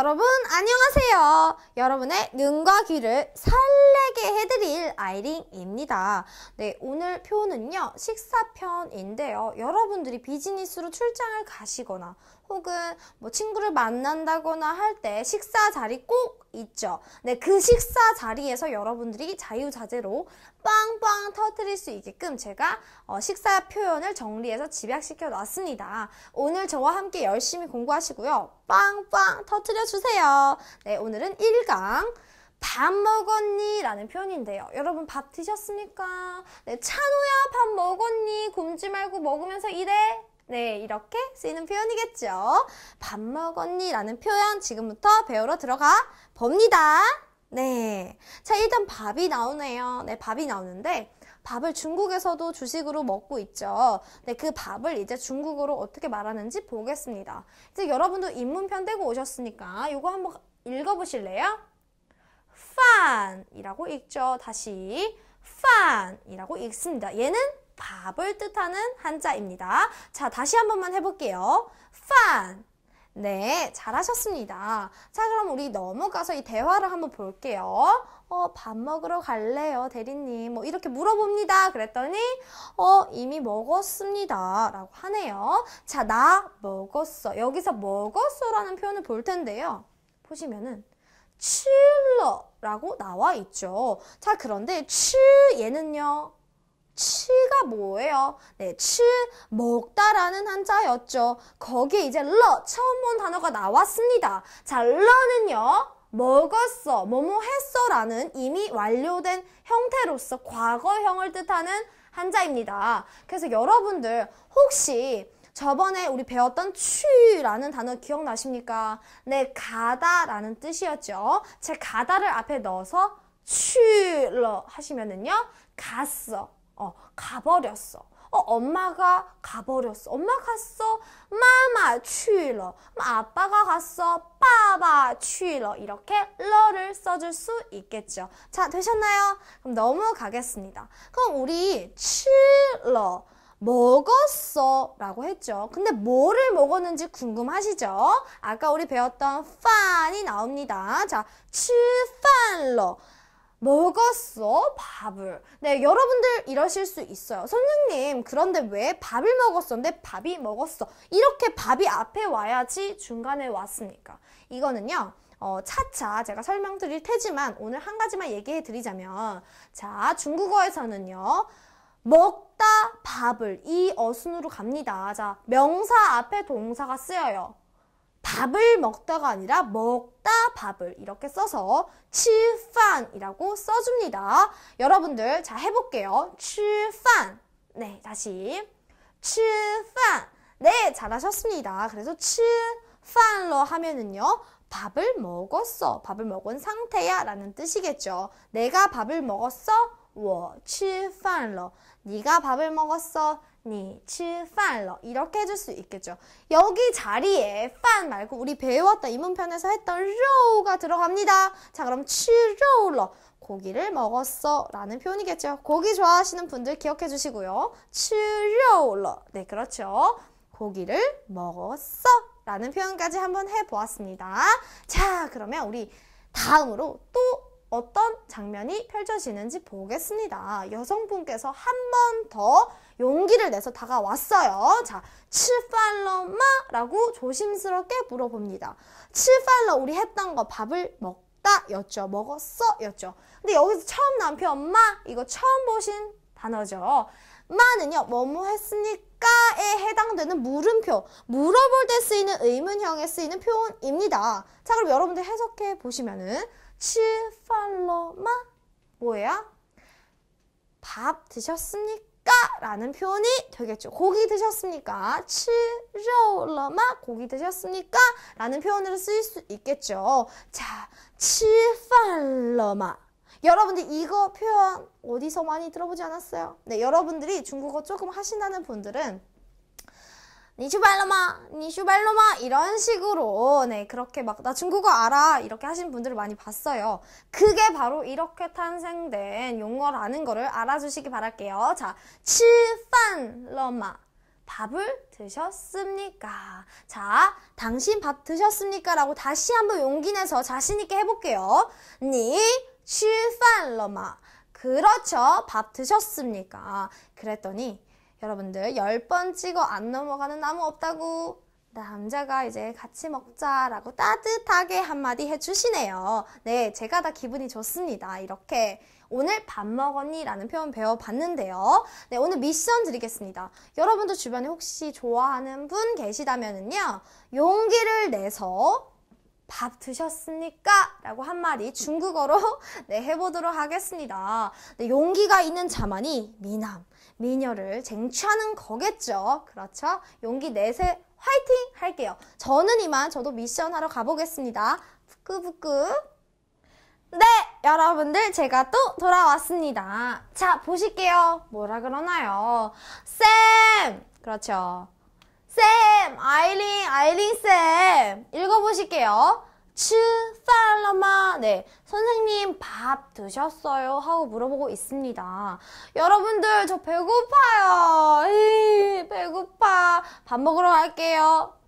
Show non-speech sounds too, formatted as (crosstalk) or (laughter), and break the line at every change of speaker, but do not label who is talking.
여러분 안녕하세요. 여러분의 눈과 귀를 살 소개해 드릴 아이링입니다. 네, 오늘 표는요. 식사편인데요. 여러분들이 비즈니스로 출장을 가시거나 혹은 뭐 친구를 만난다거나 할 때 식사 자리 꼭 있죠. 네, 그 식사 자리에서 여러분들이 자유자재로 빵빵 터트릴 수 있게끔 제가 어, 식사 표현을 정리해서 집약시켜 놨습니다. 오늘 저와 함께 열심히 공부하시고요. 빵빵 터트려 주세요. 네, 오늘은 1강 밥 먹었니? 라는 표현인데요. 여러분 밥 드셨습니까? 네, 찬호야 밥 먹었니? 굶지 말고 먹으면서 일해. 네, 이렇게 쓰이는 표현이겠죠. 밥 먹었니? 라는 표현 지금부터 배우러 들어가 봅니다. 네. 자, 일단 밥이 나오네요. 네, 밥이 나오는데 밥을 중국에서도 주식으로 먹고 있죠. 네, 그 밥을 이제 중국어로 어떻게 말하는지 보겠습니다. 이제 여러분도 입문편 떼고 오셨으니까 이거 한번 읽어보실래요? fan이라고 읽죠. 다시 fan이라고 읽습니다. 얘는 밥을 뜻하는 한자입니다. 자, 다시 한 번만 해볼게요. fun. 네, 잘하셨습니다. 자, 그럼 우리 넘어가서 이 대화를 한번 볼게요. 어, 밥 먹으러 갈래요, 대리님. 뭐, 이렇게 물어봅니다. 그랬더니, 어, 이미 먹었습니다. 라고 하네요. 자, 나 먹었어. 여기서 먹었어라는 표현을 볼 텐데요. 보시면은, 칠러라고 나와 있죠. 자, 그런데 치 얘는요. 치가 뭐예요? 네, 치 먹다라는 한자였죠. 거기에 이제 러 처음 본 단어가 나왔습니다. 자, 러는요. 먹었어, 뭐뭐 했어라는 이미 완료된 형태로서 과거형을 뜻하는 한자입니다. 그래서 여러분들 혹시 저번에 우리 배웠던 취라는 단어 기억나십니까? 네, 가다라는 뜻이었죠. 제 가다를 앞에 넣어서 취러 하시면은요. 갔어. 어, 가버렸어. 어, 엄마가 가버렸어. 엄마 갔어. 마마 취러. 아빠가 갔어. 빠바 취러. 이렇게 러를 써줄 수 있겠죠. 자, 되셨나요? 그럼 넘어가겠습니다. 그럼 우리 취러 먹었어 라고 했죠. 근데 뭐를 먹었는지 궁금하시죠? 아까 우리 배웠던 판이 나옵니다. 자, 吃饭了. 먹었어 밥을 네 여러분들 이러실 수 있어요 선생님 그런데 왜 밥을 먹었었는데 밥이 먹었어 이렇게 밥이 앞에 와야지 중간에 왔으니까 이거는요 어, 차차 제가 설명드릴 테지만 오늘 한 가지만 얘기해 드리자면 자 중국어에서는요 먹다 밥을 이 어순으로 갑니다. 자, 명사 앞에 동사가 쓰여요. 밥을 먹다가 아니라 먹다 밥을 이렇게 써서 吃饭이라고 써줍니다. 여러분들 자 해볼게요. 吃饭네 다시 吃饭네 잘하셨습니다. 그래서 吃饭로 하면은요 밥을 먹었어 밥을 먹은 상태야 라는 뜻이겠죠. 내가 밥을 먹었어 我吃饭了 네가 밥을 먹었어. 네吃饭了 이렇게 해줄 수 있겠죠. 여기 자리에 饭 말고 우리 배웠다 이문편에서 했던 肉가 들어갑니다. 자 그럼 吃肉了 고기를 먹었어 라는 표현이겠죠. 고기 좋아하시는 분들 기억해 주시고요. 吃肉了네 그렇죠. 고기를 먹었어 라는 표현까지 한번 해보았습니다. 자 그러면 우리 다음으로 또 어떤 장면이 펼쳐지는지 보겠습니다. 여성분께서 한 번 더 용기를 내서 다가왔어요. 자, 칠팔了마 라고 조심스럽게 물어봅니다. 칠팔了 우리 했던 거 밥을 먹다 였죠. 먹었어 였죠. 근데 여기서 처음 남편 엄마 이거 처음 보신 단어죠. 마는요 뭐뭐 했으니까에 해당되는 물음표 물어볼 때 쓰이는 의문형에 쓰이는 표현입니다 자 그럼 여러분들 해석해 보시면은 吃饭了吗?뭐야밥 드셨습니까? 라는 표현이 되겠죠. 고기 드셨습니까? 吃肉了吗? 고기 드셨습니까? 라는 표현으로 쓰일 수 있겠죠. 자, 吃饭了吗? 여러분들 이거 표현 어디서 많이 들어보지 않았어요? 네, 여러분들이 중국어 조금 하신다는 분들은 니슈발로마, 니슈발로마 이런 식으로 네 그렇게 막 나 중국어 알아 이렇게 하신 분들을 많이 봤어요. 그게 바로 이렇게 탄생된 용어라는 거를 알아주시기 바랄게요. 자, 吃판로마 밥을 드셨습니까? 자, 당신 밥 드셨습니까? 라고 다시 한번 용기 내서 자신 있게 해볼게요. 니, 吃판了마 그렇죠. 밥 드셨습니까? 그랬더니 여러분들 열 번 찍어 안 넘어가는 나무 없다고 남자가 이제 같이 먹자라고 따뜻하게 한마디 해주시네요. 네, 제가 다 기분이 좋습니다. 이렇게 오늘 밥 먹었니? 라는 표현 배워봤는데요. 네, 오늘 미션 드리겠습니다. 여러분도 주변에 혹시 좋아하는 분 계시다면은요, 용기를 내서 밥 드셨습니까? 라고 한마디 중국어로 (laughs) 네, 해보도록 하겠습니다. 네, 용기가 있는 자만이 미남. 미녀를 쟁취하는 거겠죠. 그렇죠? 용기 내세 화이팅 할게요. 저는 이만 저도 미션 하러 가보겠습니다. 부끄부끄. 네, 여러분들 제가 또 돌아왔습니다. 자, 보실게요. 뭐라 그러나요? 쌤! 그렇죠. 쌤! 아이린, 아이린 쌤! 읽어보실게요. 吃饭了吗? 네, 선생님 밥 드셨어요? 하고 물어보고 있습니다. 여러분들 저 배고파요. 에이, 배고파. 밥 먹으러 갈게요.